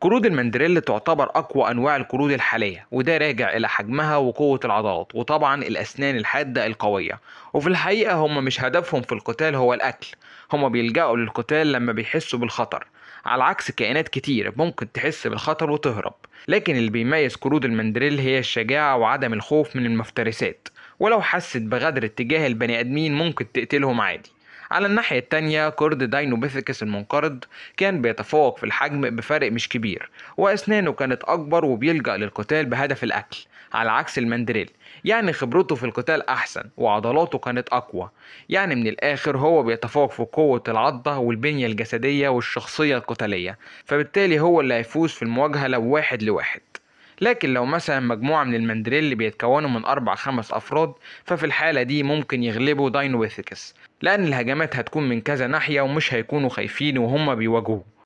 قرود المندريل تعتبر أقوى أنواع القرود الحالية وده راجع إلى حجمها وقوة العضلات وطبعا الأسنان الحادة القوية وفي الحقيقة هم مش هدفهم في القتال هو الأكل هم بيلجأوا للقتال لما بيحسوا بالخطر على عكس كائنات كتير ممكن تحس بالخطر وتهرب لكن اللي بيميز قرود المندريل هي الشجاعة وعدم الخوف من المفترسات ولو حست بغدر اتجاه البني آدمين ممكن تقتلهم عادي على الناحية التانية كورد داينوبيثيكس المنقرض كان بيتفوق في الحجم بفارق مش كبير وأسنانه كانت أكبر وبيلجأ للقتال بهدف الأكل على عكس الماندريل يعني خبرته في القتال أحسن وعضلاته كانت أقوى يعني من الآخر هو بيتفوق في قوة العضة والبنية الجسدية والشخصية القتالية فبالتالي هو اللي هيفوز في المواجهة لو واحد لواحد لكن لو مثلا مجموعة من المندريل بيتكونوا من أربع خمس أفراد ففي الحالة دي ممكن يغلبوا داينويثيكس لأن الهجمات هتكون من كذا ناحية ومش هيكونوا خايفين وهم بيواجهوه